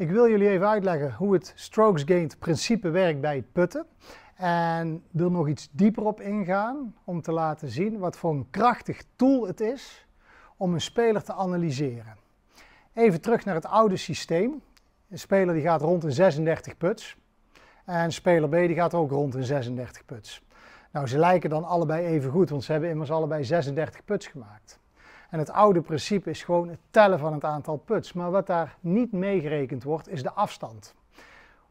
Ik wil jullie even uitleggen hoe het strokes gained principe werkt bij putten. En wil nog iets dieper op ingaan om te laten zien wat voor een krachtig tool het is om een speler te analyseren. Even terug naar het oude systeem. Een speler die gaat rond een 36 puts. En speler B die gaat ook rond een 36 puts. Nou, ze lijken dan allebei even goed, want ze hebben immers allebei 36 puts gemaakt. En het oude principe is gewoon het tellen van het aantal puts. Maar wat daar niet meegerekend wordt, is de afstand.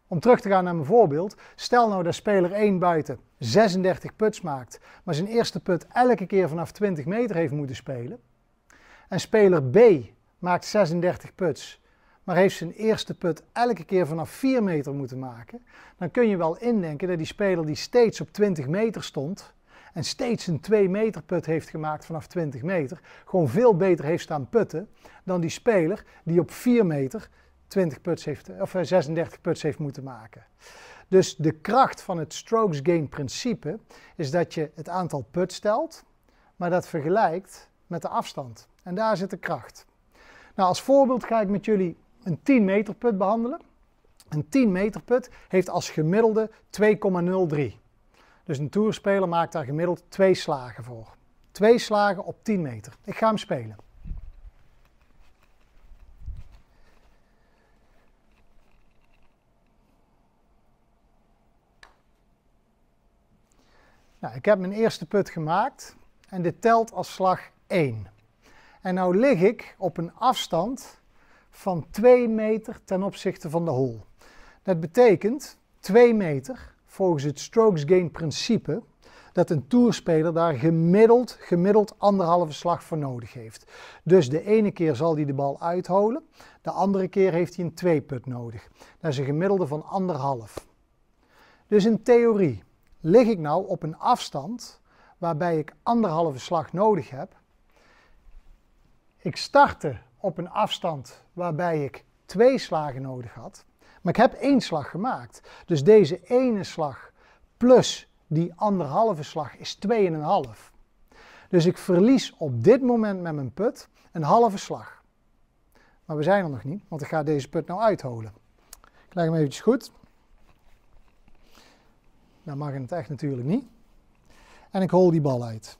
Om terug te gaan naar mijn voorbeeld. Stel nou dat speler 1 buiten 36 puts maakt, maar zijn eerste put elke keer vanaf 20 meter heeft moeten spelen. En speler B maakt 36 puts, maar heeft zijn eerste put elke keer vanaf 4 meter moeten maken. Dan kun je wel indenken dat die speler die steeds op 20 meter stond, en steeds een 2 meter put heeft gemaakt vanaf 20 meter, gewoon veel beter heeft staan putten dan die speler die op 4 meter 20 puts heeft, of 36 eh, puts heeft moeten maken. Dus de kracht van het strokes gain principe is dat je het aantal put stelt, maar dat vergelijkt met de afstand. En daar zit de kracht. Nou, als voorbeeld ga ik met jullie een 10 meter put behandelen. Een 10 meter put heeft als gemiddelde 2,03. Dus een toerspeler maakt daar gemiddeld twee slagen voor. Twee slagen op 10 meter. Ik ga hem spelen. Nou, ik heb mijn eerste put gemaakt en dit telt als slag 1. En nou lig ik op een afstand van 2 meter ten opzichte van de hol. Dat betekent 2 meter volgens het strokes gain principe dat een toerspeler daar gemiddeld, gemiddeld anderhalve slag voor nodig heeft. Dus de ene keer zal hij de bal uitholen, de andere keer heeft hij een tweeput nodig. Dat is een gemiddelde van anderhalf. Dus in theorie lig ik nou op een afstand waarbij ik anderhalve slag nodig heb. Ik startte op een afstand waarbij ik twee slagen nodig had. Maar ik heb één slag gemaakt. Dus deze ene slag plus die anderhalve slag is 2,5. Dus ik verlies op dit moment met mijn put een halve slag. Maar we zijn er nog niet, want ik ga deze put nou uitholen. Ik leg hem eventjes goed. Dat nou mag in het echt natuurlijk niet. En ik hol die bal uit.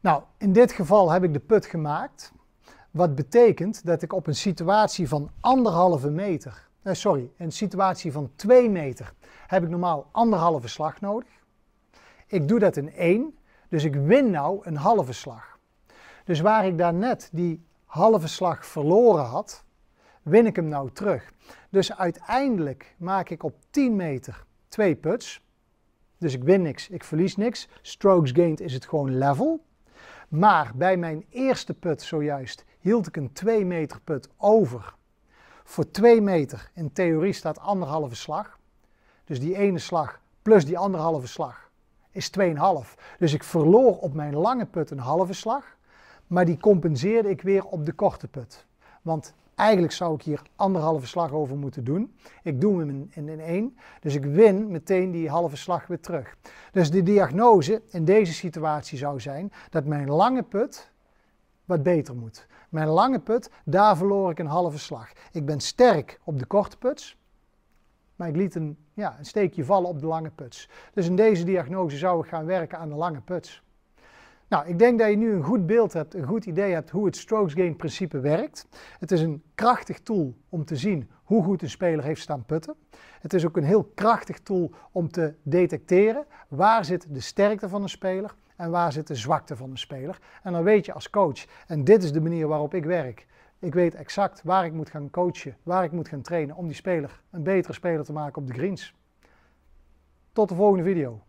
Nou, in dit geval heb ik de put gemaakt. Wat betekent dat ik op een situatie van anderhalve meter, eh, sorry, een situatie van 2 meter, heb ik normaal anderhalve slag nodig. Ik doe dat in 1, dus ik win nou een halve slag. Dus waar ik daarnet die halve slag verloren had, win ik hem nou terug. Dus uiteindelijk maak ik op 10 meter twee puts. Dus ik win niks, ik verlies niks. Strokes gained is het gewoon level. Maar bij mijn eerste put zojuist hield ik een 2 meter put over voor 2 meter. In theorie staat anderhalve slag. Dus die ene slag plus die anderhalve slag is 2,5. Dus ik verloor op mijn lange put een halve slag. Maar die compenseerde ik weer op de korte put. Want eigenlijk zou ik hier anderhalve slag over moeten doen. Ik doe hem in, in, Dus ik win meteen die halve slag weer terug. Dus de diagnose in deze situatie zou zijn dat mijn lange put wat beter moet. Mijn lange put, daar verloor ik een halve slag. Ik ben sterk op de korte puts, maar ik liet een, ja, een steekje vallen op de lange puts. Dus in deze diagnose zou ik gaan werken aan de lange puts. Nou, ik denk dat je nu een goed beeld hebt, een goed idee hebt hoe het strokes gain principe werkt. Het is een krachtig tool om te zien hoe goed een speler heeft staan putten. Het is ook een heel krachtig tool om te detecteren waar zit de sterkte van een speler en waar zit de zwakte van een speler. En dan weet je als coach, en dit is de manier waarop ik werk. Ik weet exact waar ik moet gaan coachen, waar ik moet gaan trainen om die speler een betere speler te maken op de greens. Tot de volgende video.